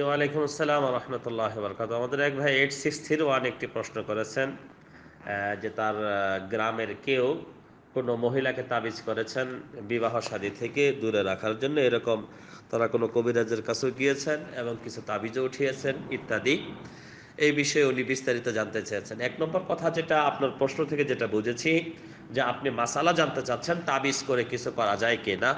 জি ওয়ালাইকুম আসসালাম রহমতুল্লাহ বরকাত আমাদের এক ভাই এইট সিক্স থ্রি ওয়ান একটি প্রশ্ন করেছেন যে তার গ্রামের কেউ কোনো মহিলাকে তাবিজ করেছেন বিবাহ সাদী থেকে দূরে রাখার জন্য এরকম তারা কোনো কবিরাজের কাছেও গিয়েছেন এবং কিছু তাবিজও উঠিয়েছেন ইত্যাদি এই বিষয়ে উনি বিস্তারিত জানতে চেয়েছেন এক নম্বর কথা যেটা আপনার প্রশ্ন থেকে যেটা বুঝেছি যে আপনি মাসালা জানতে চাচ্ছেন তাবিজ করে কিছু করা যায় কি না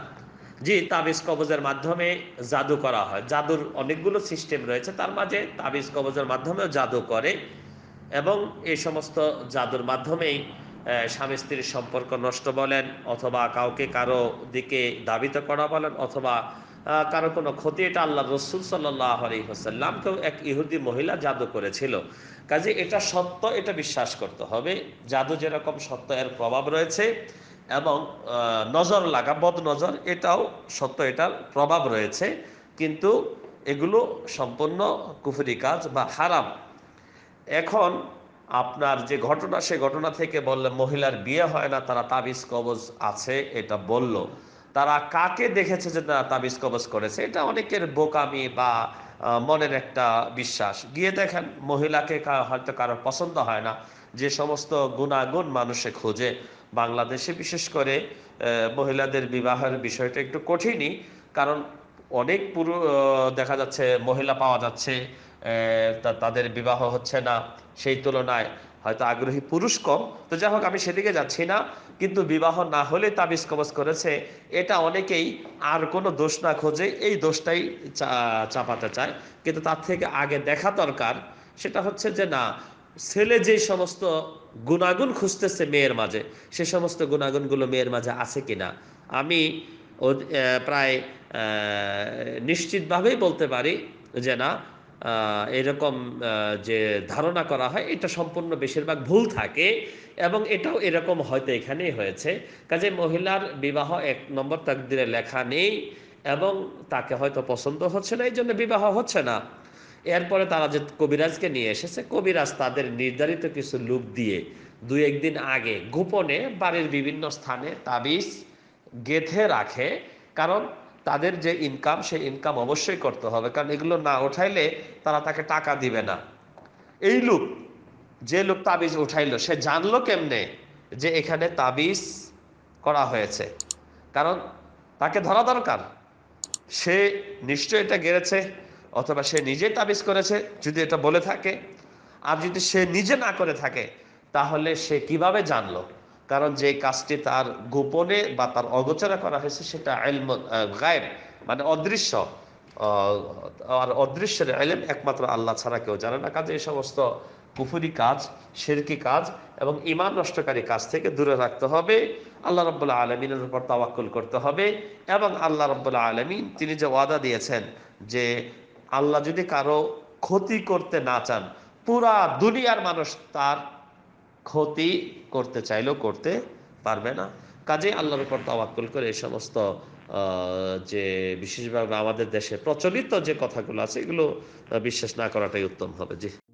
যে তাবিজ কবজের মাধ্যমে জাদু করা হয় জাদুর অনেকগুলো সিস্টেম রয়েছে তার মাঝে তাবিজ কবজের মাধ্যমেও জাদু করে এবং এই সমস্ত জাদুর মাধ্যমেই স্বামী স্ত্রীর সম্পর্ক নষ্ট বলেন অথবা কাউকে কারো দিকে দাবিত করা বলেন অথবা কারো কোনো ক্ষতি এটা আল্লাহ রসুল সাল্লি আলী হোসাল্লামকেও এক ইহুদি মহিলা জাদু করেছিল কাজে এটা সত্য এটা বিশ্বাস করতে হবে জাদু যেরকম সত্য এর প্রভাব রয়েছে এবং নজর লাগা বদ নজর এটাও সত্য এটার প্রভাব রয়েছে কিন্তু এগুলো সম্পূর্ণ কুফরি কাজ বা হারাম এখন আপনার যে ঘটনা সে ঘটনা থেকে বললে মহিলার বিয়ে হয় না তারা তাবিজ কবজ আছে এটা বলল তারা কাকে দেখেছে যে তারা তাবিজ কবজ করেছে এটা অনেকের বোকামি বা মনের একটা বিশ্বাস গিয়ে দেখেন মহিলাকে হয়তো কারো পছন্দ হয় না যে সমস্ত গুণাগুণ মানুষে খোঁজে বাংলাদেশে বিশেষ করে মহিলাদের বিবাহের বিষয়টা একটু কঠিনই কারণ অনেক পুরো দেখা যাচ্ছে মহিলা পাওয়া যাচ্ছে তাদের বিবাহ হচ্ছে না সেই তুলনায় হয়তো আগ্রহী পুরুষ কম তো যাই হোক আমি সেদিকে যাচ্ছি না কিন্তু বিবাহ না হলে তাবিজ কবজ করেছে এটা অনেকেই আর কোনো দোষ না খোঁজে এই দোষটাই চাপাতে চায় কিন্তু তার থেকে আগে দেখা দরকার সেটা হচ্ছে যে না ছেলে যে সমস্ত গুণাগুণ খুঁজতেছে মেয়ের মাঝে সে সমস্ত গুণাগুণগুলো মেয়ের মাঝে আছে কিনা আমি প্রায় নিশ্চিতভাবেই বলতে পারি যে না এরকম যে ধারণা করা হয় এটা সম্পূর্ণ বেশিরভাগ ভুল থাকে এবং এটাও এরকম হয়তো এখানেই হয়েছে কাজে মহিলার বিবাহ এক নম্বর তাকদিরে লেখা নেই এবং তাকে হয়তো পছন্দ হচ্ছে না এই জন্য বিবাহ হচ্ছে না এরপরে তারা যে কবিরাজকে নিয়ে এসেছে কবিরাজ তাদের নির্ধারিত কিছু লোক দিয়ে দু একদিন আগে গোপনে বাড়ির বিভিন্ন স্থানে তাবিজ গেথে রাখে কারণ তাদের যে ইনকাম সেই ইনকাম অবশ্যই করতে হবে কারণ এগুলো না উঠাইলে তারা তাকে টাকা দিবে না এই লোক যে লোক তাবিজ উঠাইলো সে জানলো কেমনে যে এখানে তাবিজ করা হয়েছে কারণ তাকে ধরা দরকার সে নিশ্চয় এটা গেড়েছে অথবা সে নিজে তাবিজ করেছে যদি এটা বলে থাকে আর যদি সে নিজে না করে থাকে তাহলে সে কিভাবে জানলো কারণ যে কাজটি তার গোপনে বা তার অগোচরা করা হয়েছে সেটা এলম গায়েব মানে অদৃশ্য আর অদৃশ্যের আইলেম একমাত্র আল্লাহ ছাড়া কেউ জানে না কাজে এই সমস্ত কুফুরি কাজ সেরকি কাজ এবং ইমান নষ্টকারী কাজ থেকে দূরে রাখতে হবে আল্লাহ রব্বুল্লাহ আলমিনের উপর তাওয়াক্কুল করতে হবে এবং আল্লাহ রব্বুল্লাহ আলমিন তিনি যে ওয়াদা দিয়েছেন যে আল্লাহ যদি কারো ক্ষতি করতে না চান পুরা দুনিয়ার মানুষ তার ক্ষতি করতে চাইলেও করতে পারবে না কাজে আল্লাহর উপর তাওয়াক্কুল করে এই সমস্ত যে বিশেষভাবে আমাদের দেশে প্রচলিত যে কথাগুলো আছে এগুলো বিশ্বাস না করাটাই উত্তম হবে জি